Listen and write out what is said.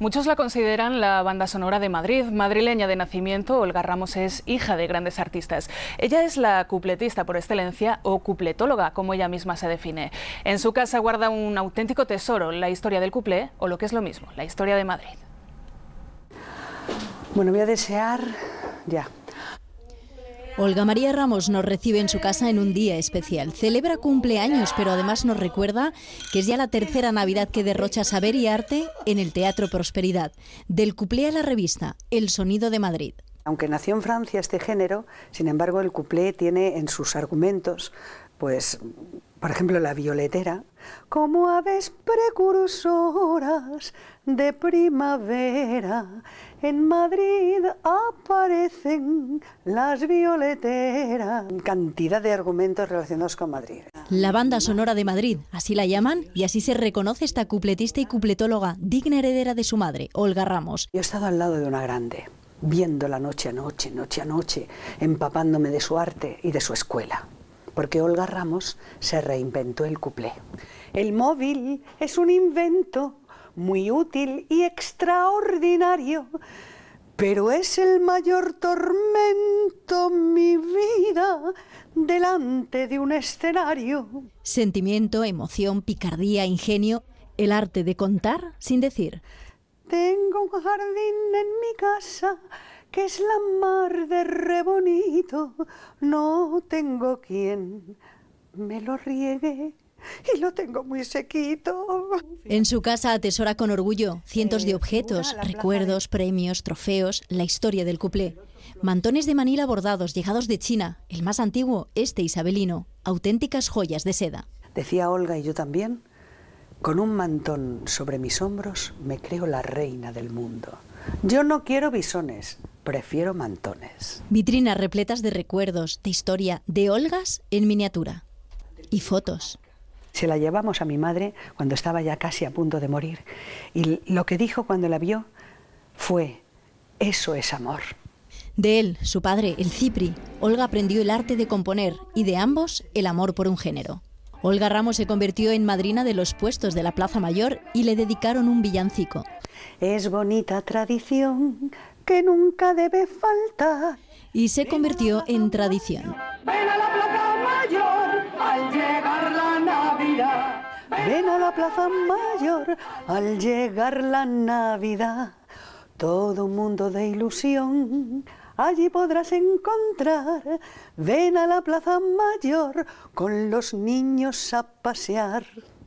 Muchos la consideran la banda sonora de Madrid. Madrileña de nacimiento, Olga Ramos es hija de grandes artistas. Ella es la cupletista por excelencia o cupletóloga, como ella misma se define. En su casa guarda un auténtico tesoro, la historia del cuplé o lo que es lo mismo, la historia de Madrid. Bueno, voy a desear ya. Olga María Ramos nos recibe en su casa en un día especial. Celebra cumpleaños, pero además nos recuerda que es ya la tercera Navidad que derrocha saber y arte en el Teatro Prosperidad. Del cuplé a la revista, El Sonido de Madrid. Aunque nació en Francia este género, sin embargo el cuplé tiene en sus argumentos pues, por ejemplo, la violetera, como aves precursoras de primavera, en Madrid aparecen las violeteras. Cantidad de argumentos relacionados con Madrid. La banda sonora de Madrid, así la llaman, y así se reconoce esta cupletista y cupletóloga, digna heredera de su madre, Olga Ramos. he estado al lado de una grande, viéndola noche a noche, noche a noche, empapándome de su arte y de su escuela porque Olga Ramos se reinventó el cuplé. El móvil es un invento muy útil y extraordinario, pero es el mayor tormento mi vida delante de un escenario. Sentimiento, emoción, picardía, ingenio, el arte de contar sin decir. Tengo un jardín en mi casa que es la mar de rebonito, no tengo quien me lo riegue y lo tengo muy sequito. En su casa atesora con orgullo cientos de eh, objetos, recuerdos, premios, trofeos, la historia del cuplé. Mantones de Manila bordados, llegados de China, el más antiguo, este isabelino, auténticas joyas de seda. Decía Olga y yo también, con un mantón sobre mis hombros me creo la reina del mundo. Yo no quiero bisones, prefiero mantones. Vitrinas repletas de recuerdos, de historia, de Olgas en miniatura y fotos. Se la llevamos a mi madre cuando estaba ya casi a punto de morir y lo que dijo cuando la vio fue, eso es amor. De él, su padre, el Cipri, Olga aprendió el arte de componer y de ambos el amor por un género. Olga Ramos se convirtió en madrina de los puestos de la Plaza Mayor y le dedicaron un villancico. Es bonita tradición que nunca debe faltar. Y se convirtió en tradición. Ven a la plaza mayor al llegar la Navidad. Ven a la plaza mayor al llegar la Navidad. Todo un mundo de ilusión allí podrás encontrar. Ven a la plaza mayor con los niños a pasear.